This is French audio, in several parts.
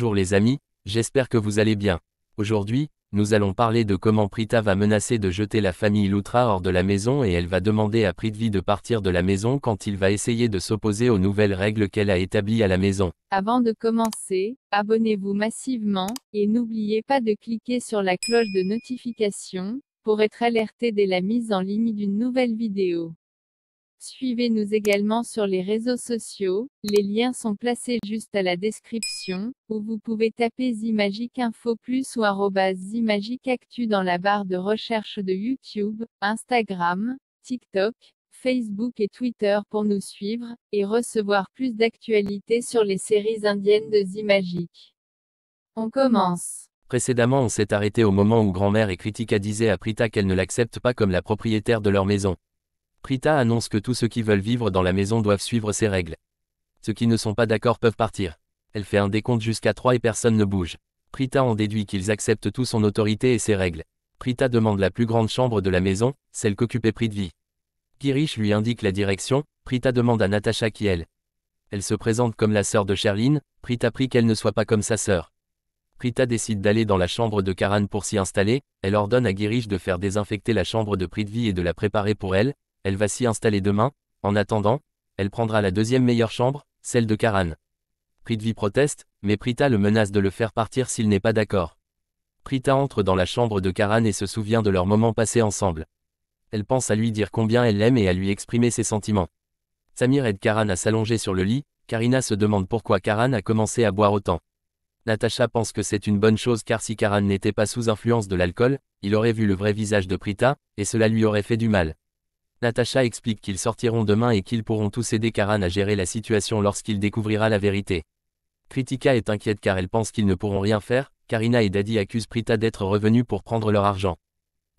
Bonjour les amis, j'espère que vous allez bien. Aujourd'hui, nous allons parler de comment Prita va menacer de jeter la famille Loutra hors de la maison et elle va demander à Prithvi de partir de la maison quand il va essayer de s'opposer aux nouvelles règles qu'elle a établies à la maison. Avant de commencer, abonnez-vous massivement et n'oubliez pas de cliquer sur la cloche de notification pour être alerté dès la mise en ligne d'une nouvelle vidéo. Suivez-nous également sur les réseaux sociaux, les liens sont placés juste à la description, ou vous pouvez taper zimagique Info Plus ou zimagique Actu dans la barre de recherche de YouTube, Instagram, TikTok, Facebook et Twitter pour nous suivre, et recevoir plus d'actualités sur les séries indiennes de Zimagic. On commence. Précédemment on s'est arrêté au moment où grand-mère et Critica disaient à Prita qu'elle ne l'accepte pas comme la propriétaire de leur maison. Prita annonce que tous ceux qui veulent vivre dans la maison doivent suivre ses règles. Ceux qui ne sont pas d'accord peuvent partir. Elle fait un décompte jusqu'à trois et personne ne bouge. Prita en déduit qu'ils acceptent tout son autorité et ses règles. Prita demande la plus grande chambre de la maison, celle qu'occupait Prithvi. Girish lui indique la direction, Prita demande à Natacha qui elle. Elle se présente comme la sœur de Sherline, Prita prie qu'elle ne soit pas comme sa sœur. Prita décide d'aller dans la chambre de Karan pour s'y installer, elle ordonne à Girish de faire désinfecter la chambre de Prithvi et de la préparer pour elle, elle va s'y installer demain, en attendant, elle prendra la deuxième meilleure chambre, celle de Karan. Prithvi proteste, mais Prita le menace de le faire partir s'il n'est pas d'accord. Prita entre dans la chambre de Karan et se souvient de leur moment passé ensemble. Elle pense à lui dire combien elle l'aime et à lui exprimer ses sentiments. Samir aide Karan à s'allonger sur le lit, Karina se demande pourquoi Karan a commencé à boire autant. Natacha pense que c'est une bonne chose car si Karan n'était pas sous influence de l'alcool, il aurait vu le vrai visage de Prita, et cela lui aurait fait du mal. Natacha explique qu'ils sortiront demain et qu'ils pourront tous aider Karan à gérer la situation lorsqu'il découvrira la vérité. Kritika est inquiète car elle pense qu'ils ne pourront rien faire, Karina et Daddy accusent Prita d'être revenus pour prendre leur argent.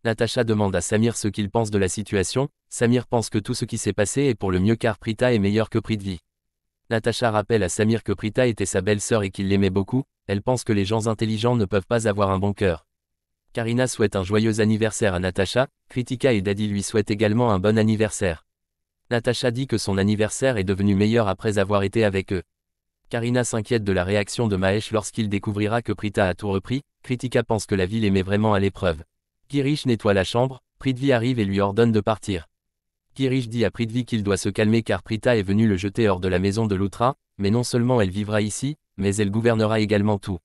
Natacha demande à Samir ce qu'il pense de la situation, Samir pense que tout ce qui s'est passé est pour le mieux car Prita est meilleure que Pritvi. Natacha rappelle à Samir que Prita était sa belle-sœur et qu'il l'aimait beaucoup, elle pense que les gens intelligents ne peuvent pas avoir un bon cœur. Karina souhaite un joyeux anniversaire à Natacha, Kritika et Daddy lui souhaitent également un bon anniversaire. Natacha dit que son anniversaire est devenu meilleur après avoir été avec eux. Karina s'inquiète de la réaction de Mahesh lorsqu'il découvrira que Prita a tout repris, Kritika pense que la ville les vraiment à l'épreuve. Girish nettoie la chambre, Prithvi arrive et lui ordonne de partir. Girish dit à Prithvi qu'il doit se calmer car Prita est venue le jeter hors de la maison de l'Outra, mais non seulement elle vivra ici, mais elle gouvernera également tout.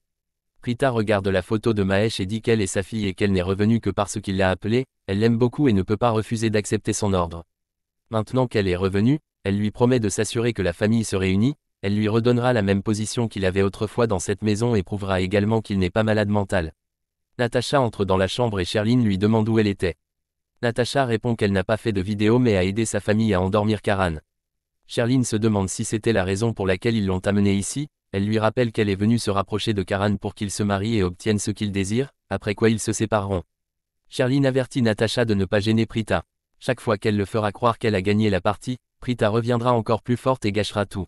Rita regarde la photo de Mahesh et dit qu'elle est sa fille et qu'elle n'est revenue que parce qu'il l'a appelée, elle l'aime beaucoup et ne peut pas refuser d'accepter son ordre. Maintenant qu'elle est revenue, elle lui promet de s'assurer que la famille se réunit, elle lui redonnera la même position qu'il avait autrefois dans cette maison et prouvera également qu'il n'est pas malade mental. Natacha entre dans la chambre et Sherlyn lui demande où elle était. Natacha répond qu'elle n'a pas fait de vidéo mais a aidé sa famille à endormir Karan. Sherlyn se demande si c'était la raison pour laquelle ils l'ont amenée ici, elle lui rappelle qu'elle est venue se rapprocher de Karan pour qu'ils se marient et obtiennent ce qu'ils désirent, après quoi ils se sépareront. Charline avertit Natacha de ne pas gêner Prita. Chaque fois qu'elle le fera croire qu'elle a gagné la partie, Prita reviendra encore plus forte et gâchera tout.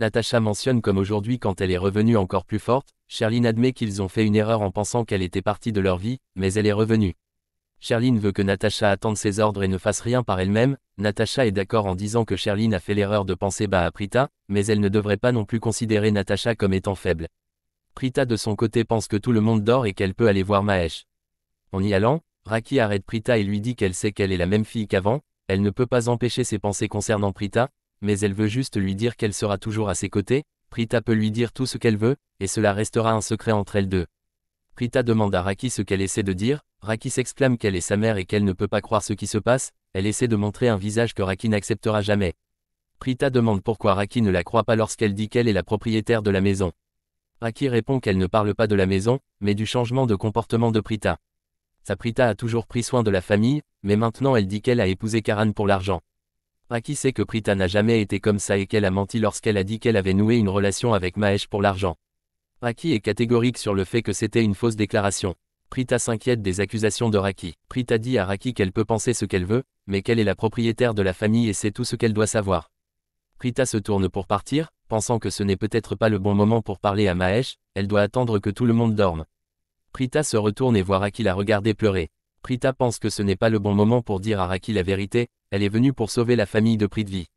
Natacha mentionne comme aujourd'hui quand elle est revenue encore plus forte, Charline admet qu'ils ont fait une erreur en pensant qu'elle était partie de leur vie, mais elle est revenue. Charline veut que Natacha attende ses ordres et ne fasse rien par elle-même, Natacha est d'accord en disant que Cherline a fait l'erreur de penser bas à Prita, mais elle ne devrait pas non plus considérer Natacha comme étant faible. Prita de son côté pense que tout le monde dort et qu'elle peut aller voir Mahesh. En y allant, Raki arrête Prita et lui dit qu'elle sait qu'elle est la même fille qu'avant, elle ne peut pas empêcher ses pensées concernant Prita, mais elle veut juste lui dire qu'elle sera toujours à ses côtés, Prita peut lui dire tout ce qu'elle veut, et cela restera un secret entre elles deux. Prita demande à Raki ce qu'elle essaie de dire, Raki s'exclame qu'elle est sa mère et qu'elle ne peut pas croire ce qui se passe, elle essaie de montrer un visage que Raki n'acceptera jamais. Prita demande pourquoi Raki ne la croit pas lorsqu'elle dit qu'elle est la propriétaire de la maison. Raki répond qu'elle ne parle pas de la maison, mais du changement de comportement de Prita. Sa Prita a toujours pris soin de la famille, mais maintenant elle dit qu'elle a épousé Karan pour l'argent. Raki sait que Prita n'a jamais été comme ça et qu'elle a menti lorsqu'elle a dit qu'elle avait noué une relation avec Mahesh pour l'argent. Raki est catégorique sur le fait que c'était une fausse déclaration. Prita s'inquiète des accusations de Raki. Prita dit à Raki qu'elle peut penser ce qu'elle veut, mais qu'elle est la propriétaire de la famille et c'est tout ce qu'elle doit savoir. Prita se tourne pour partir, pensant que ce n'est peut-être pas le bon moment pour parler à Mahesh, elle doit attendre que tout le monde dorme. Prita se retourne et voit Raki la regarder pleurer. Prita pense que ce n'est pas le bon moment pour dire à Raki la vérité, elle est venue pour sauver la famille de Prithvi.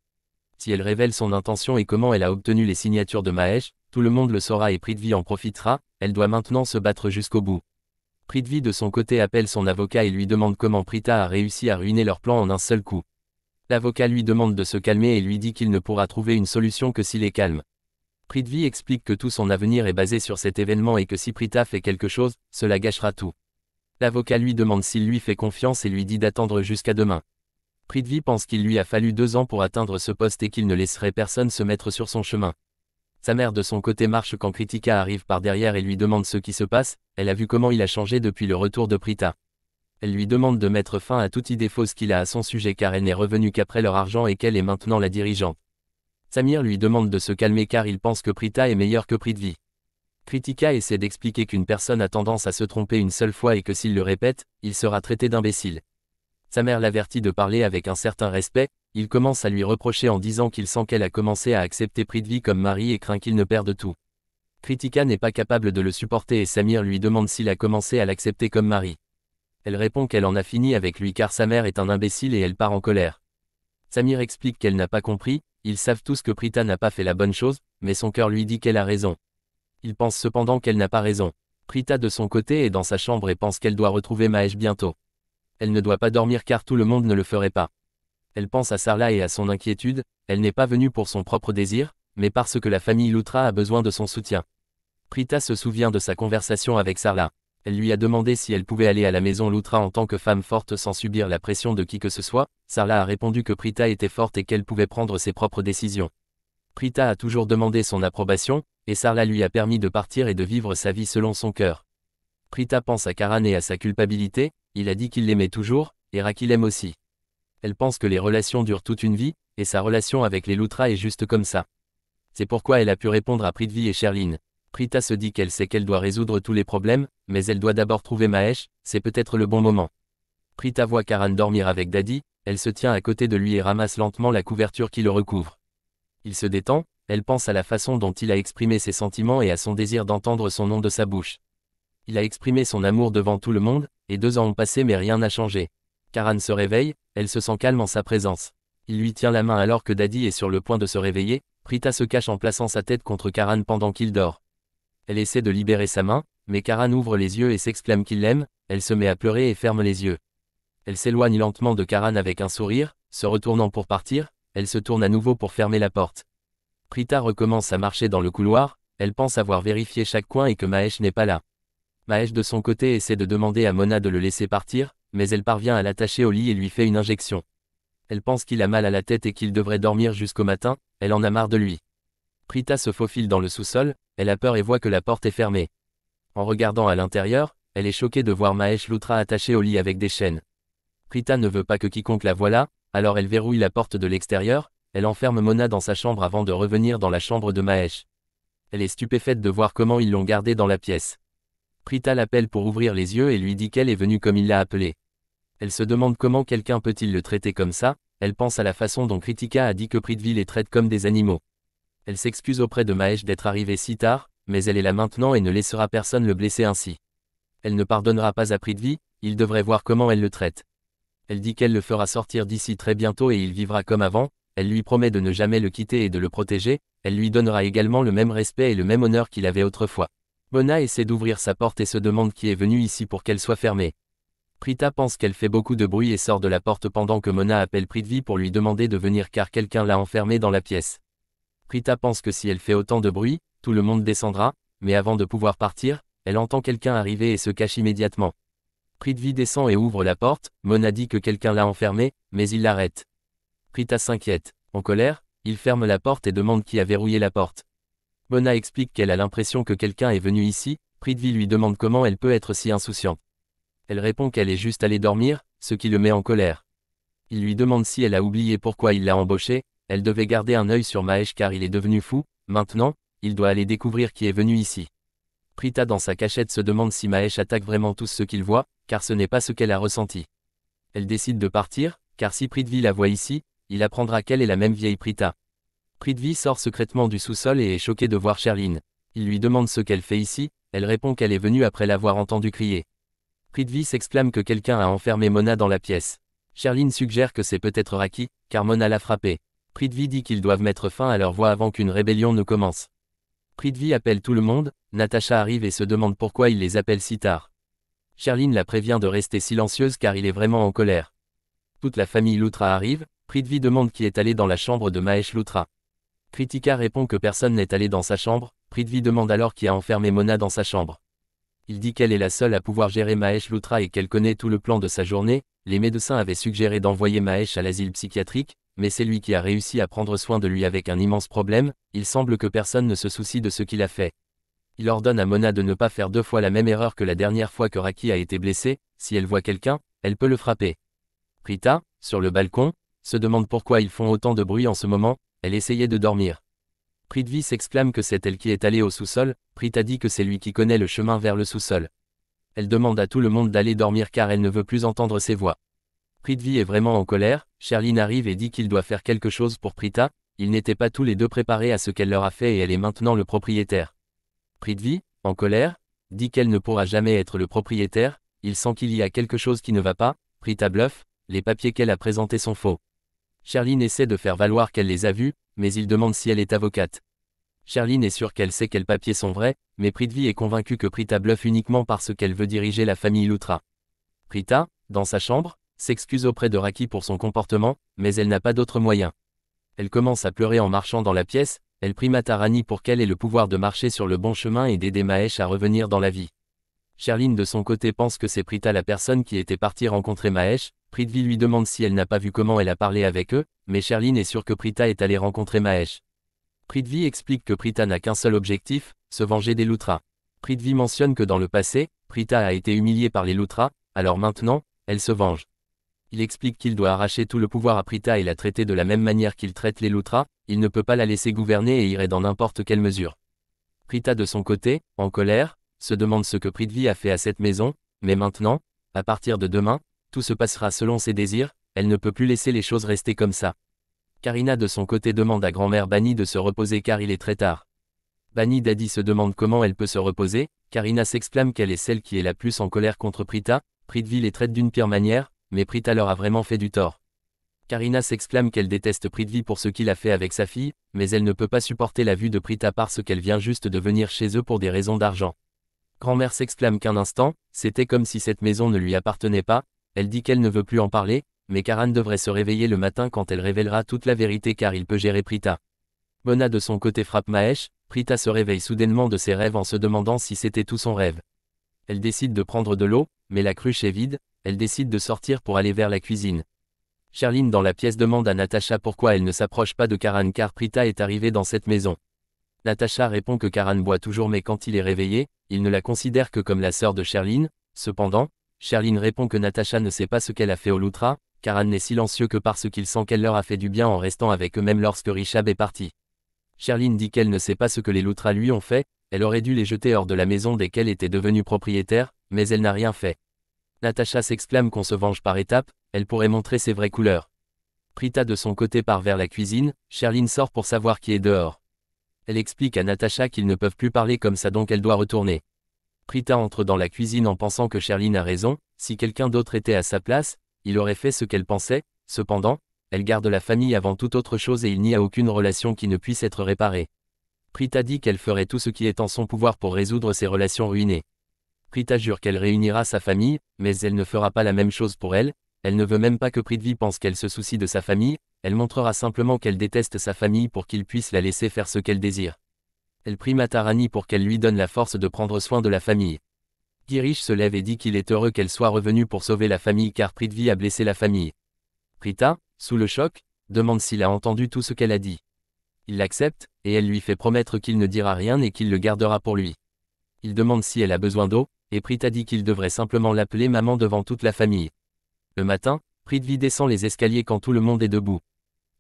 Si elle révèle son intention et comment elle a obtenu les signatures de Mahesh, tout le monde le saura et Prithvi en profitera, elle doit maintenant se battre jusqu'au bout. Prithvi de son côté appelle son avocat et lui demande comment Prita a réussi à ruiner leur plan en un seul coup. L'avocat lui demande de se calmer et lui dit qu'il ne pourra trouver une solution que s'il est calme. Prithvi explique que tout son avenir est basé sur cet événement et que si Prita fait quelque chose, cela gâchera tout. L'avocat lui demande s'il lui fait confiance et lui dit d'attendre jusqu'à demain. Prithvi pense qu'il lui a fallu deux ans pour atteindre ce poste et qu'il ne laisserait personne se mettre sur son chemin. Sa mère de son côté marche quand Kritika arrive par derrière et lui demande ce qui se passe, elle a vu comment il a changé depuis le retour de Prita. Elle lui demande de mettre fin à toute idée fausse qu'il a à son sujet car elle n'est revenue qu'après leur argent et qu'elle est maintenant la dirigeante. Samir lui demande de se calmer car il pense que Prita est meilleure que Pritvi. Kritika essaie d'expliquer qu'une personne a tendance à se tromper une seule fois et que s'il le répète, il sera traité d'imbécile. Sa mère l'avertit de parler avec un certain respect, il commence à lui reprocher en disant qu'il sent qu'elle a commencé à accepter Prithvi comme mari et craint qu'il ne perde tout. Kritika n'est pas capable de le supporter et Samir lui demande s'il a commencé à l'accepter comme mari. Elle répond qu'elle en a fini avec lui car sa mère est un imbécile et elle part en colère. Samir explique qu'elle n'a pas compris, ils savent tous que Prita n'a pas fait la bonne chose, mais son cœur lui dit qu'elle a raison. Il pense cependant qu'elle n'a pas raison. Prita de son côté est dans sa chambre et pense qu'elle doit retrouver Mahesh bientôt. Elle ne doit pas dormir car tout le monde ne le ferait pas elle pense à Sarla et à son inquiétude, elle n'est pas venue pour son propre désir, mais parce que la famille Loutra a besoin de son soutien. Prita se souvient de sa conversation avec Sarla. Elle lui a demandé si elle pouvait aller à la maison Loutra en tant que femme forte sans subir la pression de qui que ce soit, Sarla a répondu que Prita était forte et qu'elle pouvait prendre ses propres décisions. Prita a toujours demandé son approbation, et Sarla lui a permis de partir et de vivre sa vie selon son cœur. Prita pense à Karan et à sa culpabilité, il a dit qu'il l'aimait toujours, et Rakil l'aime aussi elle pense que les relations durent toute une vie, et sa relation avec les loutras est juste comme ça. C'est pourquoi elle a pu répondre à Pritvi et Sherline. Prita se dit qu'elle sait qu'elle doit résoudre tous les problèmes, mais elle doit d'abord trouver Mahesh, c'est peut-être le bon moment. Prita voit Karan dormir avec Daddy, elle se tient à côté de lui et ramasse lentement la couverture qui le recouvre. Il se détend, elle pense à la façon dont il a exprimé ses sentiments et à son désir d'entendre son nom de sa bouche. Il a exprimé son amour devant tout le monde, et deux ans ont passé mais rien n'a changé. Karan se réveille, elle se sent calme en sa présence. Il lui tient la main alors que Daddy est sur le point de se réveiller, Prita se cache en plaçant sa tête contre Karan pendant qu'il dort. Elle essaie de libérer sa main, mais Karan ouvre les yeux et s'exclame qu'il l'aime, elle se met à pleurer et ferme les yeux. Elle s'éloigne lentement de Karan avec un sourire, se retournant pour partir, elle se tourne à nouveau pour fermer la porte. Prita recommence à marcher dans le couloir, elle pense avoir vérifié chaque coin et que Mahesh n'est pas là. Mahesh de son côté essaie de demander à Mona de le laisser partir, mais elle parvient à l'attacher au lit et lui fait une injection. Elle pense qu'il a mal à la tête et qu'il devrait dormir jusqu'au matin, elle en a marre de lui. Prita se faufile dans le sous-sol, elle a peur et voit que la porte est fermée. En regardant à l'intérieur, elle est choquée de voir Mahesh l'outra attaché au lit avec des chaînes. Prita ne veut pas que quiconque la voie là, alors elle verrouille la porte de l'extérieur, elle enferme Mona dans sa chambre avant de revenir dans la chambre de Mahesh. Elle est stupéfaite de voir comment ils l'ont gardée dans la pièce. Prita l'appelle pour ouvrir les yeux et lui dit qu'elle est venue comme il l'a appelée. Elle se demande comment quelqu'un peut-il le traiter comme ça, elle pense à la façon dont Kritika a dit que Prithvi les traite comme des animaux. Elle s'excuse auprès de Mahesh d'être arrivée si tard, mais elle est là maintenant et ne laissera personne le blesser ainsi. Elle ne pardonnera pas à Prithvi, il devrait voir comment elle le traite. Elle dit qu'elle le fera sortir d'ici très bientôt et il vivra comme avant, elle lui promet de ne jamais le quitter et de le protéger, elle lui donnera également le même respect et le même honneur qu'il avait autrefois. Mona essaie d'ouvrir sa porte et se demande qui est venu ici pour qu'elle soit fermée. Prita pense qu'elle fait beaucoup de bruit et sort de la porte pendant que Mona appelle Prithvi pour lui demander de venir car quelqu'un l'a enfermée dans la pièce. Prita pense que si elle fait autant de bruit, tout le monde descendra, mais avant de pouvoir partir, elle entend quelqu'un arriver et se cache immédiatement. Prithvi descend et ouvre la porte, Mona dit que quelqu'un l'a enfermée, mais il l'arrête. Prita s'inquiète. En colère, il ferme la porte et demande qui a verrouillé la porte. Mona explique qu'elle a l'impression que quelqu'un est venu ici, Prithvi lui demande comment elle peut être si insouciante. Elle répond qu'elle est juste allée dormir, ce qui le met en colère. Il lui demande si elle a oublié pourquoi il l'a embauchée, elle devait garder un œil sur Mahesh car il est devenu fou, maintenant, il doit aller découvrir qui est venu ici. Prita dans sa cachette se demande si Mahesh attaque vraiment tous ceux qu'il voit, car ce n'est pas ce qu'elle a ressenti. Elle décide de partir, car si Prithvi la voit ici, il apprendra qu'elle est la même vieille Prita. Prithvi sort secrètement du sous-sol et est choqué de voir Sherline. Il lui demande ce qu'elle fait ici, elle répond qu'elle est venue après l'avoir entendu crier. Pridvi s'exclame que quelqu'un a enfermé Mona dans la pièce. Charline suggère que c'est peut-être Raki, car Mona l'a frappé. Pridvi dit qu'ils doivent mettre fin à leur voix avant qu'une rébellion ne commence. Pridvi appelle tout le monde, Natacha arrive et se demande pourquoi il les appelle si tard. Charline la prévient de rester silencieuse car il est vraiment en colère. Toute la famille Loutra arrive, Pridvi demande qui est allé dans la chambre de Maesh Loutra. Kritika répond que personne n'est allé dans sa chambre, Pridvi demande alors qui a enfermé Mona dans sa chambre. Il dit qu'elle est la seule à pouvoir gérer Mahesh Loutra et qu'elle connaît tout le plan de sa journée. Les médecins avaient suggéré d'envoyer Mahesh à l'asile psychiatrique, mais c'est lui qui a réussi à prendre soin de lui avec un immense problème, il semble que personne ne se soucie de ce qu'il a fait. Il ordonne à Mona de ne pas faire deux fois la même erreur que la dernière fois que Raki a été blessée, si elle voit quelqu'un, elle peut le frapper. Prita, sur le balcon, se demande pourquoi ils font autant de bruit en ce moment, elle essayait de dormir. Prithvi s'exclame que c'est elle qui est allée au sous-sol, Prita dit que c'est lui qui connaît le chemin vers le sous-sol. Elle demande à tout le monde d'aller dormir car elle ne veut plus entendre ses voix. Prithvi est vraiment en colère, Sherline arrive et dit qu'il doit faire quelque chose pour Prita, ils n'étaient pas tous les deux préparés à ce qu'elle leur a fait et elle est maintenant le propriétaire. Prithvi, en colère, dit qu'elle ne pourra jamais être le propriétaire, il sent qu'il y a quelque chose qui ne va pas, Prita bluffe, les papiers qu'elle a présentés sont faux. Charline essaie de faire valoir qu'elle les a vus, mais il demande si elle est avocate. Charline est sûre qu'elle sait quels papiers sont vrais, mais Prithvi est convaincue que Prita bluffe uniquement parce qu'elle veut diriger la famille Loutra. Prita, dans sa chambre, s'excuse auprès de Raki pour son comportement, mais elle n'a pas d'autre moyen. Elle commence à pleurer en marchant dans la pièce, elle prie Matarani pour qu'elle ait le pouvoir de marcher sur le bon chemin et d'aider Mahesh à revenir dans la vie. Charline de son côté pense que c'est Prita la personne qui était partie rencontrer Mahesh, Prithvi lui demande si elle n'a pas vu comment elle a parlé avec eux, mais Sherline est sûre que Prita est allée rencontrer Mahesh. Pritvi explique que Prita n'a qu'un seul objectif, se venger des Lutras. Pritvi mentionne que dans le passé, Prita a été humiliée par les Lutras, alors maintenant, elle se venge. Il explique qu'il doit arracher tout le pouvoir à Prita et la traiter de la même manière qu'il traite les Lutras, il ne peut pas la laisser gouverner et irait dans n'importe quelle mesure. Prita de son côté, en colère, se demande ce que Pritvi a fait à cette maison, mais maintenant, à partir de demain, tout se passera selon ses désirs, elle ne peut plus laisser les choses rester comme ça. Karina de son côté demande à grand-mère Bani de se reposer car il est très tard. Bani Daddy se demande comment elle peut se reposer, Karina s'exclame qu'elle est celle qui est la plus en colère contre Prita, Prithvi les traite d'une pire manière, mais Prita leur a vraiment fait du tort. Karina s'exclame qu'elle déteste Prithvi pour ce qu'il a fait avec sa fille, mais elle ne peut pas supporter la vue de Prita parce qu'elle vient juste de venir chez eux pour des raisons d'argent. Grand-mère s'exclame qu'un instant, c'était comme si cette maison ne lui appartenait pas, elle dit qu'elle ne veut plus en parler, mais Karan devrait se réveiller le matin quand elle révélera toute la vérité car il peut gérer Prita. Mona de son côté frappe Mahesh, Prita se réveille soudainement de ses rêves en se demandant si c'était tout son rêve. Elle décide de prendre de l'eau, mais la cruche est vide, elle décide de sortir pour aller vers la cuisine. Charline dans la pièce demande à Natacha pourquoi elle ne s'approche pas de Karan car Prita est arrivée dans cette maison. Natacha répond que Karan boit toujours mais quand il est réveillé, il ne la considère que comme la sœur de Charline, cependant, Sherline répond que Natacha ne sait pas ce qu'elle a fait au Loutra, car Anne n'est silencieux que parce qu'il sent qu'elle leur a fait du bien en restant avec eux même lorsque Richab est parti. Sherline dit qu'elle ne sait pas ce que les loutras lui ont fait, elle aurait dû les jeter hors de la maison desquelles était devenue propriétaire, mais elle n'a rien fait. Natacha s'exclame qu'on se venge par étapes, elle pourrait montrer ses vraies couleurs. Prita de son côté part vers la cuisine, Sherline sort pour savoir qui est dehors. Elle explique à Natacha qu'ils ne peuvent plus parler comme ça donc elle doit retourner. Prita entre dans la cuisine en pensant que Sherline a raison, si quelqu'un d'autre était à sa place, il aurait fait ce qu'elle pensait, cependant, elle garde la famille avant toute autre chose et il n'y a aucune relation qui ne puisse être réparée. Prita dit qu'elle ferait tout ce qui est en son pouvoir pour résoudre ces relations ruinées. Prita jure qu'elle réunira sa famille, mais elle ne fera pas la même chose pour elle, elle ne veut même pas que Pritvi pense qu'elle se soucie de sa famille, elle montrera simplement qu'elle déteste sa famille pour qu'il puisse la laisser faire ce qu'elle désire. Elle prie Matarani pour qu'elle lui donne la force de prendre soin de la famille. Girish se lève et dit qu'il est heureux qu'elle soit revenue pour sauver la famille car Prithvi a blessé la famille. Prita, sous le choc, demande s'il a entendu tout ce qu'elle a dit. Il l'accepte, et elle lui fait promettre qu'il ne dira rien et qu'il le gardera pour lui. Il demande si elle a besoin d'eau, et Prita dit qu'il devrait simplement l'appeler maman devant toute la famille. Le matin, Prithvi descend les escaliers quand tout le monde est debout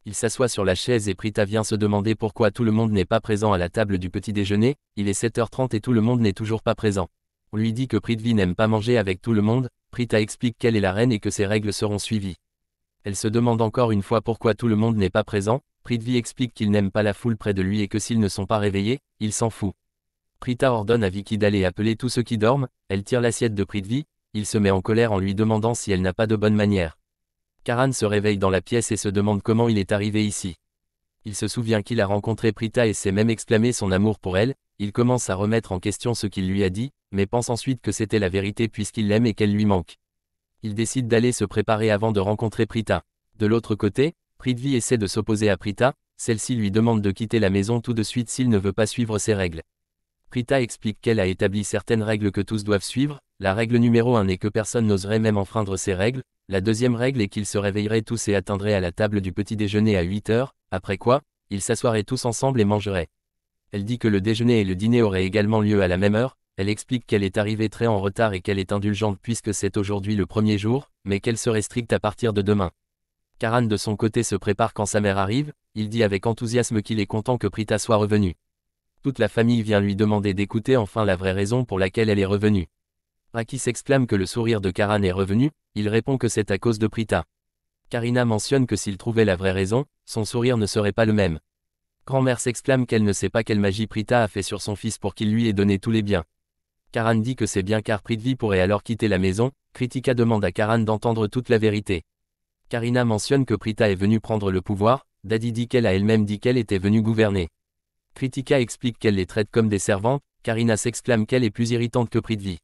il s'assoit sur la chaise et Prita vient se demander pourquoi tout le monde n'est pas présent à la table du petit déjeuner, il est 7h30 et tout le monde n'est toujours pas présent. On lui dit que Prithvi n'aime pas manger avec tout le monde, Prita explique qu'elle est la reine et que ses règles seront suivies. Elle se demande encore une fois pourquoi tout le monde n'est pas présent, Prithvi explique qu'il n'aime pas la foule près de lui et que s'ils ne sont pas réveillés, il s'en fout. Prita ordonne à Vicky d'aller appeler tous ceux qui dorment, elle tire l'assiette de Prithvi, il se met en colère en lui demandant si elle n'a pas de bonne manière. Karan se réveille dans la pièce et se demande comment il est arrivé ici. Il se souvient qu'il a rencontré Prita et s'est même exclamé son amour pour elle, il commence à remettre en question ce qu'il lui a dit, mais pense ensuite que c'était la vérité puisqu'il l'aime et qu'elle lui manque. Il décide d'aller se préparer avant de rencontrer Prita. De l'autre côté, Prithvi essaie de s'opposer à Prita, celle-ci lui demande de quitter la maison tout de suite s'il ne veut pas suivre ses règles. Prita explique qu'elle a établi certaines règles que tous doivent suivre, la règle numéro 1 est que personne n'oserait même enfreindre ces règles, la deuxième règle est qu'ils se réveilleraient tous et atteindraient à la table du petit déjeuner à 8 heures, après quoi, ils s'asseoiraient tous ensemble et mangeraient. Elle dit que le déjeuner et le dîner auraient également lieu à la même heure, elle explique qu'elle est arrivée très en retard et qu'elle est indulgente puisque c'est aujourd'hui le premier jour, mais qu'elle serait stricte à partir de demain. Karan de son côté se prépare quand sa mère arrive, il dit avec enthousiasme qu'il est content que Prita soit revenue. Toute la famille vient lui demander d'écouter enfin la vraie raison pour laquelle elle est revenue. Raki s'exclame que le sourire de Karan est revenu, il répond que c'est à cause de Prita. Karina mentionne que s'il trouvait la vraie raison, son sourire ne serait pas le même. Grand-mère s'exclame qu'elle ne sait pas quelle magie Prita a fait sur son fils pour qu'il lui ait donné tous les biens. Karan dit que c'est bien car Prithvi pourrait alors quitter la maison, Kritika demande à Karan d'entendre toute la vérité. Karina mentionne que Prita est venue prendre le pouvoir, Daddy dit qu'elle a elle-même dit qu'elle était venue gouverner. Kritika explique qu'elle les traite comme des servantes. Karina s'exclame qu'elle est plus irritante que Prithvi.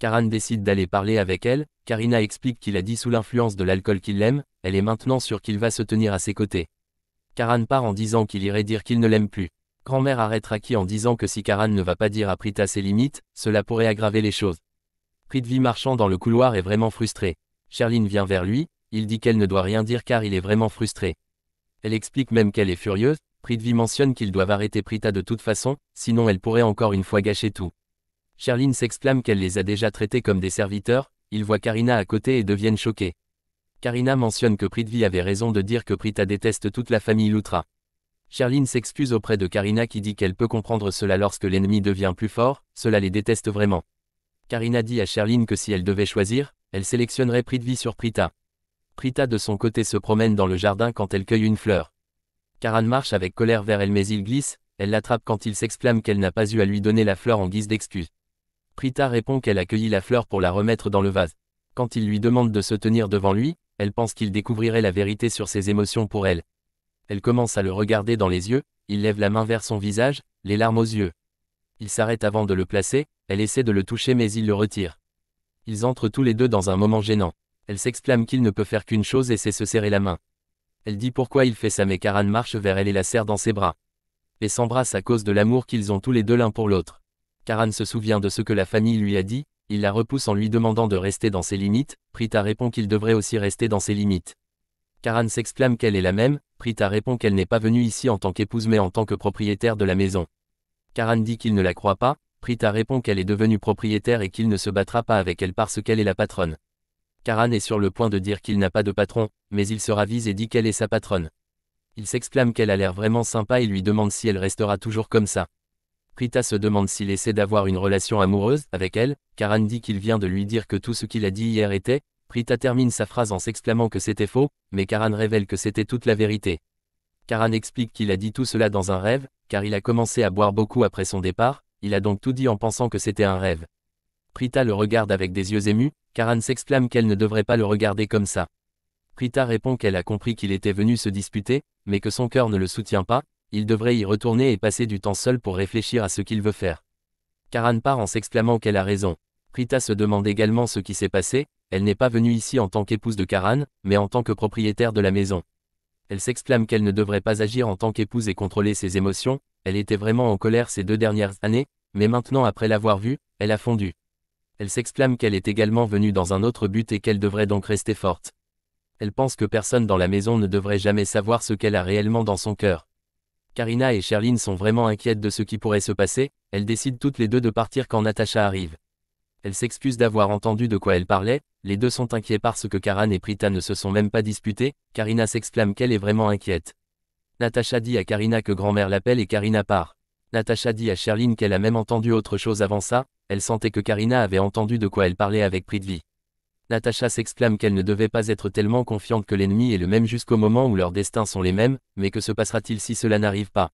Karan décide d'aller parler avec elle, Karina explique qu'il a dit sous l'influence de l'alcool qu'il l'aime, elle est maintenant sûre qu'il va se tenir à ses côtés. Karan part en disant qu'il irait dire qu'il ne l'aime plus. Grand-mère arrête Raki en disant que si Karan ne va pas dire à Prita ses limites, cela pourrait aggraver les choses. Prithvi marchant dans le couloir est vraiment frustré. Sherline vient vers lui, il dit qu'elle ne doit rien dire car il est vraiment frustré. Elle explique même qu'elle est furieuse, Prithvi mentionne qu'ils doivent arrêter Prita de toute façon, sinon elle pourrait encore une fois gâcher tout. Sherlyn s'exclame qu'elle les a déjà traités comme des serviteurs, ils voient Karina à côté et deviennent choqués. Karina mentionne que Prithvi avait raison de dire que Prita déteste toute la famille Lutra. Sherlyn s'excuse auprès de Karina qui dit qu'elle peut comprendre cela lorsque l'ennemi devient plus fort, cela les déteste vraiment. Karina dit à Sherlyn que si elle devait choisir, elle sélectionnerait Prithvi sur Prita. Prita de son côté se promène dans le jardin quand elle cueille une fleur. Karan marche avec colère vers elle mais il glisse, elle l'attrape quand il s'exclame qu'elle n'a pas eu à lui donner la fleur en guise d'excuse. Prita répond qu'elle accueillit la fleur pour la remettre dans le vase. Quand il lui demande de se tenir devant lui, elle pense qu'il découvrirait la vérité sur ses émotions pour elle. Elle commence à le regarder dans les yeux, il lève la main vers son visage, les larmes aux yeux. Il s'arrête avant de le placer, elle essaie de le toucher mais il le retire. Ils entrent tous les deux dans un moment gênant. Elle s'exclame qu'il ne peut faire qu'une chose et c'est se serrer la main. Elle dit pourquoi il fait ça mais Karan marche vers elle et la serre dans ses bras. Et s'embrassent à cause de l'amour qu'ils ont tous les deux l'un pour l'autre. Karan se souvient de ce que la famille lui a dit, il la repousse en lui demandant de rester dans ses limites, Prita répond qu'il devrait aussi rester dans ses limites. Karan s'exclame qu'elle est la même, Prita répond qu'elle n'est pas venue ici en tant qu'épouse mais en tant que propriétaire de la maison. Karan dit qu'il ne la croit pas, Prita répond qu'elle est devenue propriétaire et qu'il ne se battra pas avec elle parce qu'elle est la patronne. Karan est sur le point de dire qu'il n'a pas de patron, mais il se ravise et dit qu'elle est sa patronne. Il s'exclame qu'elle a l'air vraiment sympa et lui demande si elle restera toujours comme ça. Prita se demande s'il essaie d'avoir une relation amoureuse avec elle, Karan dit qu'il vient de lui dire que tout ce qu'il a dit hier était, Prita termine sa phrase en s'exclamant que c'était faux, mais Karan révèle que c'était toute la vérité. Karan explique qu'il a dit tout cela dans un rêve, car il a commencé à boire beaucoup après son départ, il a donc tout dit en pensant que c'était un rêve. Prita le regarde avec des yeux émus, Karan s'exclame qu'elle ne devrait pas le regarder comme ça. Prita répond qu'elle a compris qu'il était venu se disputer, mais que son cœur ne le soutient pas, il devrait y retourner et passer du temps seul pour réfléchir à ce qu'il veut faire. Karan part en s'exclamant qu'elle a raison. Prita se demande également ce qui s'est passé, elle n'est pas venue ici en tant qu'épouse de Karan, mais en tant que propriétaire de la maison. Elle s'exclame qu'elle ne devrait pas agir en tant qu'épouse et contrôler ses émotions, elle était vraiment en colère ces deux dernières années, mais maintenant après l'avoir vue, elle a fondu. Elle s'exclame qu'elle est également venue dans un autre but et qu'elle devrait donc rester forte. Elle pense que personne dans la maison ne devrait jamais savoir ce qu'elle a réellement dans son cœur. Karina et Sherline sont vraiment inquiètes de ce qui pourrait se passer, elles décident toutes les deux de partir quand Natacha arrive. Elles s'excusent d'avoir entendu de quoi elle parlait, les deux sont inquiets parce que Karan et Prita ne se sont même pas disputés, Karina s'exclame qu'elle est vraiment inquiète. Natacha dit à Karina que grand-mère l'appelle et Karina part. Natacha dit à Sherline qu'elle a même entendu autre chose avant ça, elle sentait que Karina avait entendu de quoi elle parlait avec Pritvi. Natacha s'exclame qu'elle ne devait pas être tellement confiante que l'ennemi est le même jusqu'au moment où leurs destins sont les mêmes, mais que se passera-t-il si cela n'arrive pas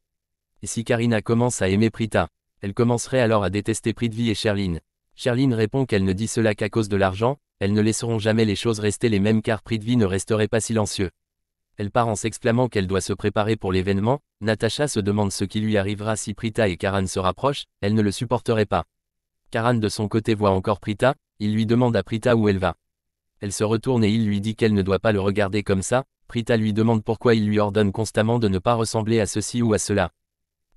Et si Karina commence à aimer Prita Elle commencerait alors à détester Pridvi et Sherline. Sherline répond qu'elle ne dit cela qu'à cause de l'argent, elles ne laisseront jamais les choses rester les mêmes car Pritvi ne resterait pas silencieux. Elle part en s'exclamant qu'elle doit se préparer pour l'événement, Natacha se demande ce qui lui arrivera si Prita et Karan se rapprochent, elle ne le supporterait pas. Karan de son côté voit encore Prita, il lui demande à Prita où elle va elle se retourne et il lui dit qu'elle ne doit pas le regarder comme ça, Prita lui demande pourquoi il lui ordonne constamment de ne pas ressembler à ceci ou à cela.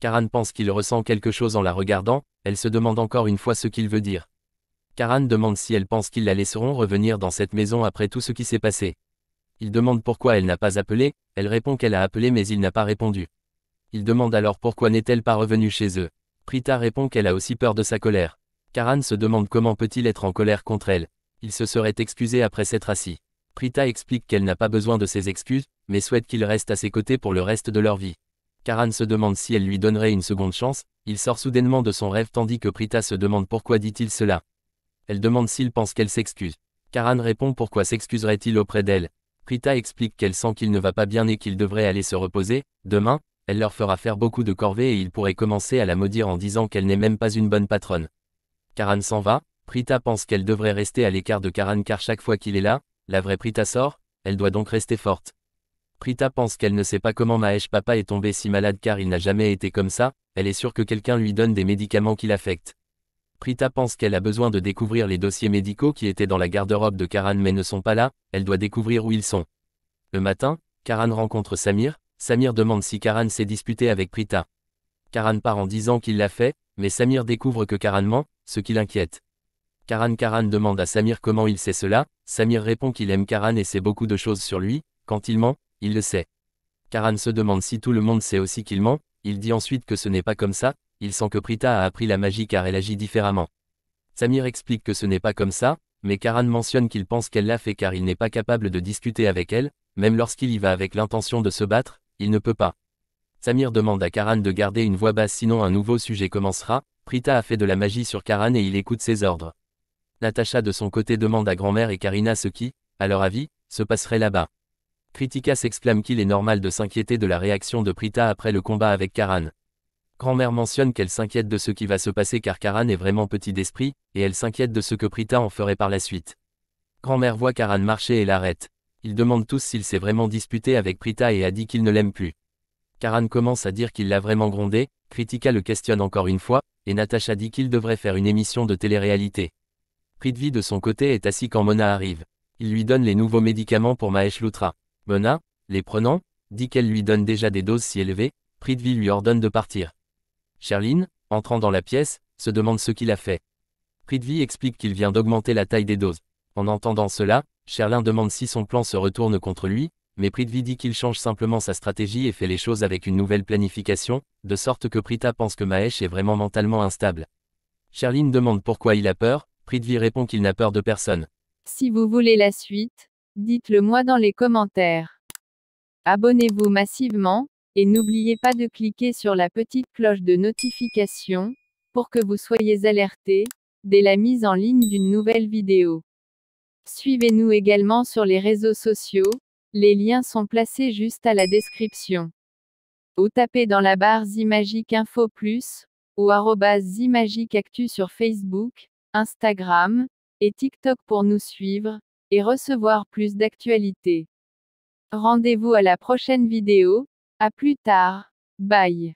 Karan pense qu'il ressent quelque chose en la regardant, elle se demande encore une fois ce qu'il veut dire. Karan demande si elle pense qu'ils la laisseront revenir dans cette maison après tout ce qui s'est passé. Il demande pourquoi elle n'a pas appelé, elle répond qu'elle a appelé mais il n'a pas répondu. Il demande alors pourquoi n'est-elle pas revenue chez eux. Prita répond qu'elle a aussi peur de sa colère. Karan se demande comment peut-il être en colère contre elle. Il se serait excusé après s'être assis. Prita explique qu'elle n'a pas besoin de ses excuses, mais souhaite qu'il reste à ses côtés pour le reste de leur vie. Karan se demande si elle lui donnerait une seconde chance, il sort soudainement de son rêve tandis que Prita se demande pourquoi dit-il cela. Elle demande s'il pense qu'elle s'excuse. Karan répond pourquoi s'excuserait-il auprès d'elle. Prita explique qu'elle sent qu'il ne va pas bien et qu'il devrait aller se reposer, demain, elle leur fera faire beaucoup de corvées et il pourrait commencer à la maudire en disant qu'elle n'est même pas une bonne patronne. Karan s'en va, Prita pense qu'elle devrait rester à l'écart de Karan car chaque fois qu'il est là, la vraie Prita sort, elle doit donc rester forte. Prita pense qu'elle ne sait pas comment Mahesh Papa est tombé si malade car il n'a jamais été comme ça, elle est sûre que quelqu'un lui donne des médicaments qui l'affectent. Prita pense qu'elle a besoin de découvrir les dossiers médicaux qui étaient dans la garde-robe de Karan mais ne sont pas là, elle doit découvrir où ils sont. Le matin, Karan rencontre Samir, Samir demande si Karan s'est disputé avec Prita. Karan part en disant qu'il l'a fait, mais Samir découvre que Karan ment, ce qui l'inquiète. Karan Karan demande à Samir comment il sait cela, Samir répond qu'il aime Karan et sait beaucoup de choses sur lui, quand il ment, il le sait. Karan se demande si tout le monde sait aussi qu'il ment, il dit ensuite que ce n'est pas comme ça, il sent que Prita a appris la magie car elle agit différemment. Samir explique que ce n'est pas comme ça, mais Karan mentionne qu'il pense qu'elle l'a fait car il n'est pas capable de discuter avec elle, même lorsqu'il y va avec l'intention de se battre, il ne peut pas. Samir demande à Karan de garder une voix basse sinon un nouveau sujet commencera, Prita a fait de la magie sur Karan et il écoute ses ordres. Natacha de son côté demande à grand-mère et Karina ce qui, à leur avis, se passerait là-bas. Kritika s'exclame qu'il est normal de s'inquiéter de la réaction de Prita après le combat avec Karan. Grand-mère mentionne qu'elle s'inquiète de ce qui va se passer car Karan est vraiment petit d'esprit, et elle s'inquiète de ce que Prita en ferait par la suite. Grand-mère voit Karan marcher et l'arrête. Ils demandent tous s'il s'est vraiment disputé avec Prita et a dit qu'il ne l'aime plus. Karan commence à dire qu'il l'a vraiment grondé, Kritika le questionne encore une fois, et Natacha dit qu'il devrait faire une émission de télé-réalité. Prithvi de son côté est assis quand Mona arrive. Il lui donne les nouveaux médicaments pour Mahesh Lutra. Mona, les prenant, dit qu'elle lui donne déjà des doses si élevées, Prithvi lui ordonne de partir. Cherline, entrant dans la pièce, se demande ce qu'il a fait. Prithvi explique qu'il vient d'augmenter la taille des doses. En entendant cela, Sherlin demande si son plan se retourne contre lui, mais Prithvi dit qu'il change simplement sa stratégie et fait les choses avec une nouvelle planification, de sorte que Prita pense que Mahesh est vraiment mentalement instable. Cherline demande pourquoi il a peur, Pridvi répond qu'il n'a peur de personne. Si vous voulez la suite, dites-le moi dans les commentaires. Abonnez-vous massivement, et n'oubliez pas de cliquer sur la petite cloche de notification, pour que vous soyez alerté, dès la mise en ligne d'une nouvelle vidéo. Suivez-nous également sur les réseaux sociaux, les liens sont placés juste à la description. Ou tapez dans la barre Zimagic Info Plus, ou arrobas Actu sur Facebook, Instagram et TikTok pour nous suivre et recevoir plus d'actualités. Rendez-vous à la prochaine vidéo, à plus tard, bye